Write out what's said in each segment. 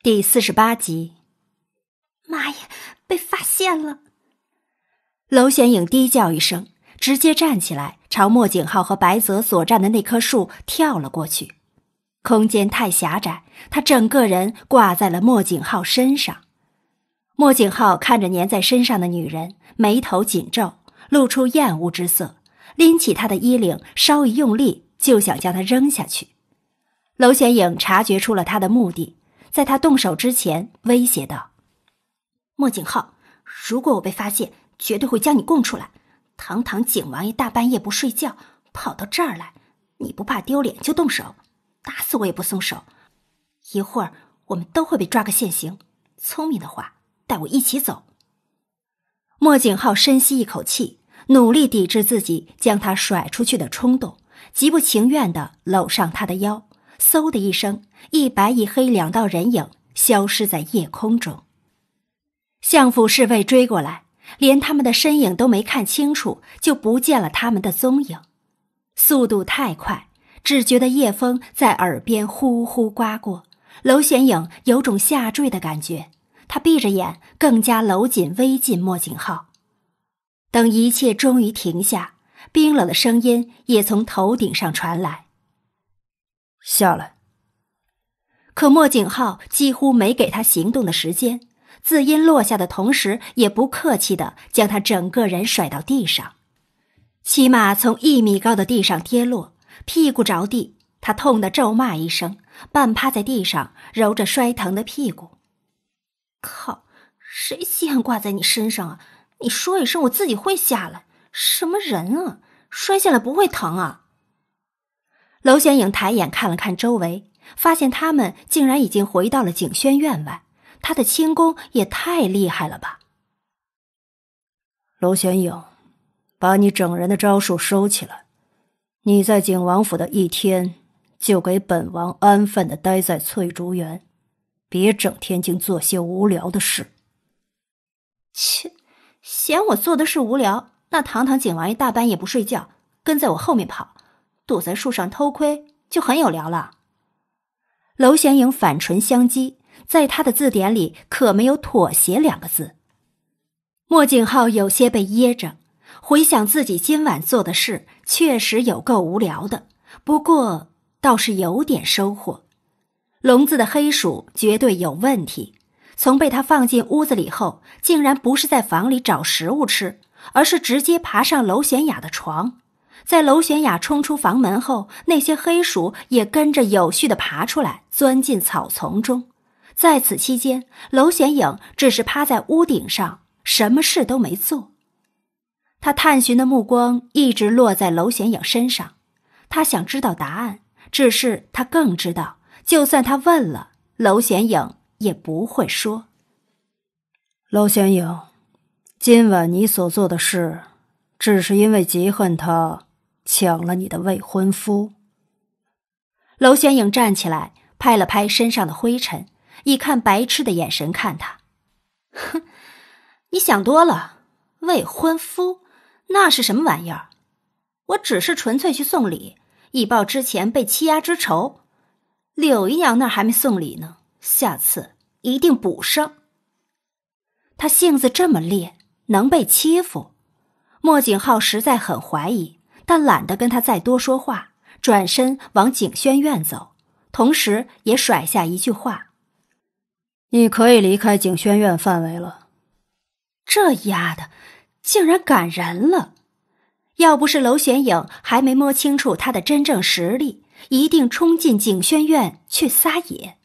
第四十八集，妈呀！被发现了！娄显影低叫一声，直接站起来，朝莫景浩和白泽所站的那棵树跳了过去。空间太狭窄，他整个人挂在了莫景浩身上。莫景浩看着粘在身上的女人，眉头紧皱，露出厌恶之色，拎起她的衣领，稍一用力，就想将她扔下去。娄显影察觉出了他的目的。在他动手之前，威胁道：“莫景浩，如果我被发现，绝对会将你供出来。堂堂景王爷大半夜不睡觉跑到这儿来，你不怕丢脸就动手，打死我也不松手。一会儿我们都会被抓个现行。聪明的话，带我一起走。”莫景浩深吸一口气，努力抵制自己将他甩出去的冲动，极不情愿的搂上他的腰。嗖的一声，一白一黑两道人影消失在夜空中。相府侍卫追过来，连他们的身影都没看清楚，就不见了他们的踪影。速度太快，只觉得夜风在耳边呼呼刮过。娄玄影有种下坠的感觉，他闭着眼，更加搂紧、偎近莫景浩。等一切终于停下，冰冷的声音也从头顶上传来。下来。可莫景浩几乎没给他行动的时间，字音落下的同时，也不客气的将他整个人甩到地上，起码从一米高的地上跌落，屁股着地，他痛得咒骂一声，半趴在地上揉着摔疼的屁股。靠，谁稀罕挂在你身上啊？你说一声，我自己会下来。什么人啊？摔下来不会疼啊？娄玄影抬眼看了看周围，发现他们竟然已经回到了景轩院外。他的轻功也太厉害了吧！娄玄影，把你整人的招数收起来。你在景王府的一天，就给本王安分的待在翠竹园，别整天净做些无聊的事。切，嫌我做的事无聊？那堂堂景王爷大半夜不睡觉，跟在我后面跑。躲在树上偷窥就很有聊了。娄显影反唇相讥，在他的字典里可没有妥协两个字。莫景浩有些被噎着，回想自己今晚做的事，确实有够无聊的。不过倒是有点收获，笼子的黑鼠绝对有问题。从被他放进屋子里后，竟然不是在房里找食物吃，而是直接爬上娄显雅的床。在娄玄雅冲出房门后，那些黑鼠也跟着有序的爬出来，钻进草丛中。在此期间，娄玄影只是趴在屋顶上，什么事都没做。他探寻的目光一直落在娄玄影身上，他想知道答案，只是他更知道，就算他问了，娄玄影也不会说。娄玄影，今晚你所做的事，只是因为嫉恨他。抢了你的未婚夫？娄宣影站起来，拍了拍身上的灰尘，以看白痴的眼神看他。哼，你想多了。未婚夫那是什么玩意儿？我只是纯粹去送礼，以报之前被欺压之仇。柳姨娘那儿还没送礼呢，下次一定补上。他性子这么烈，能被欺负？莫景浩实在很怀疑。但懒得跟他再多说话，转身往景轩院走，同时也甩下一句话：“你可以离开景轩院范围了。”这丫的竟然赶人了！要不是娄玄影还没摸清楚他的真正实力，一定冲进景轩院去撒野。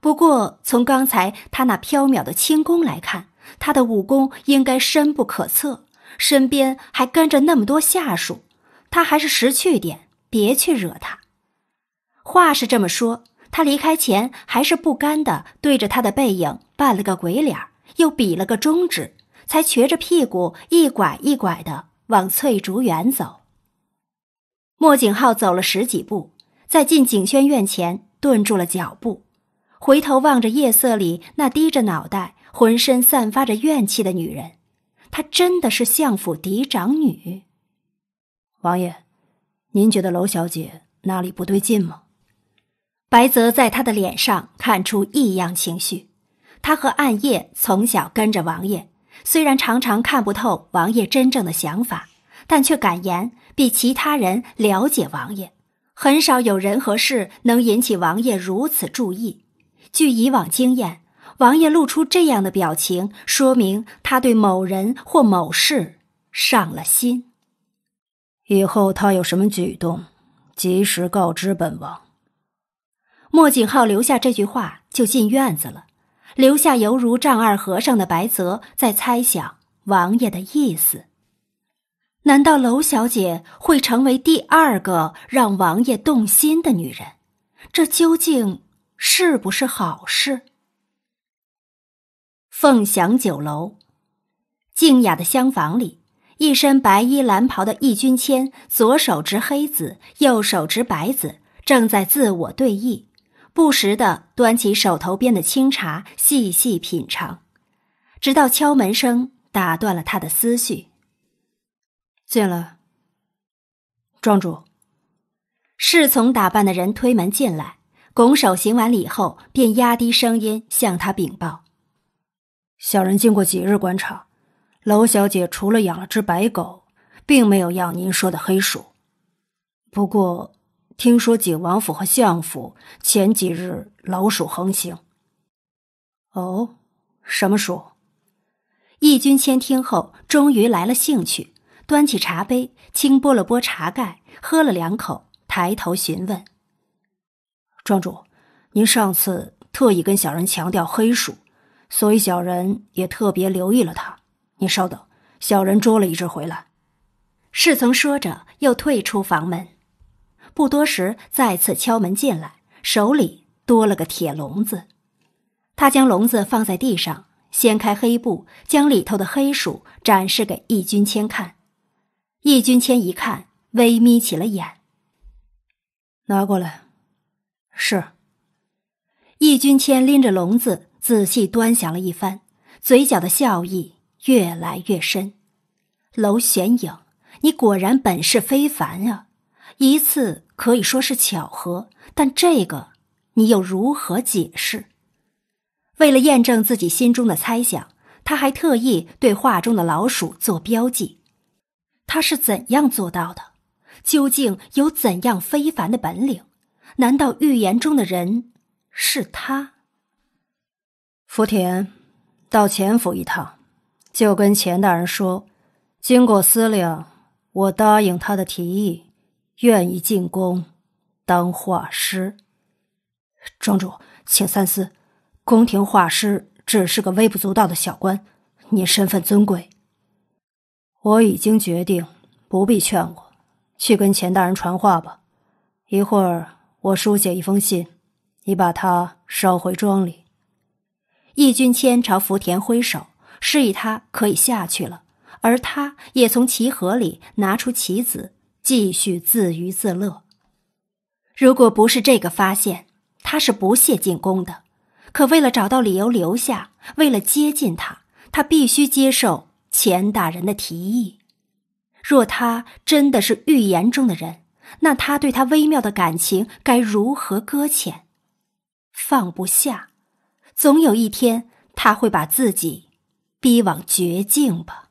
不过从刚才他那飘渺的轻功来看，他的武功应该深不可测，身边还跟着那么多下属。他还是识趣点，别去惹他。话是这么说，他离开前还是不甘的，对着他的背影扮了个鬼脸，又比了个中指，才瘸着屁股一拐一拐的往翠竹园走。莫景浩走了十几步，在进景轩院前顿住了脚步，回头望着夜色里那低着脑袋、浑身散发着怨气的女人，她真的是相府嫡长女。王爷，您觉得娄小姐哪里不对劲吗？白泽在他的脸上看出异样情绪。他和暗夜从小跟着王爷，虽然常常看不透王爷真正的想法，但却敢言比其他人了解王爷。很少有人和事能引起王爷如此注意。据以往经验，王爷露出这样的表情，说明他对某人或某事上了心。以后他有什么举动，及时告知本王。莫景浩留下这句话就进院子了，留下犹如丈二和尚的白泽在猜想王爷的意思。难道楼小姐会成为第二个让王爷动心的女人？这究竟是不是好事？凤翔酒楼，静雅的厢房里。一身白衣蓝袍的易君谦，左手执黑子，右手执白子，正在自我对弈，不时的端起手头边的清茶细细品尝，直到敲门声打断了他的思绪。进了。庄主，侍从打扮的人推门进来，拱手行完礼后，便压低声音向他禀报：“小人经过几日观察。”娄小姐除了养了只白狗，并没有养您说的黑鼠。不过，听说景王府和相府前几日老鼠横行。哦，什么鼠？易君谦听后终于来了兴趣，端起茶杯，轻拨了拨茶盖，喝了两口，抬头询问：“庄主，您上次特意跟小人强调黑鼠，所以小人也特别留意了他。”你稍等，小人捉了一只回来。侍从说着，又退出房门。不多时，再次敲门进来，手里多了个铁笼子。他将笼子放在地上，掀开黑布，将里头的黑鼠展示给易君千看。易君千一看，微眯起了眼。拿过来。是。易君千拎着笼子，仔细端详了一番，嘴角的笑意。越来越深，楼玄影，你果然本事非凡啊！一次可以说是巧合，但这个你又如何解释？为了验证自己心中的猜想，他还特意对画中的老鼠做标记。他是怎样做到的？究竟有怎样非凡的本领？难道预言中的人是他？福田，到前府一趟。就跟钱大人说，经过思量，我答应他的提议，愿意进宫当画师。庄主，请三思，宫廷画师只是个微不足道的小官，你身份尊贵。我已经决定，不必劝我，去跟钱大人传话吧。一会儿我书写一封信，你把它捎回庄里。义军谦朝福田挥手。示意他可以下去了，而他也从棋盒里拿出棋子，继续自娱自乐。如果不是这个发现，他是不屑进宫的。可为了找到理由留下，为了接近他，他必须接受钱大人的提议。若他真的是预言中的人，那他对他微妙的感情该如何搁浅？放不下，总有一天他会把自己。逼往绝境吧。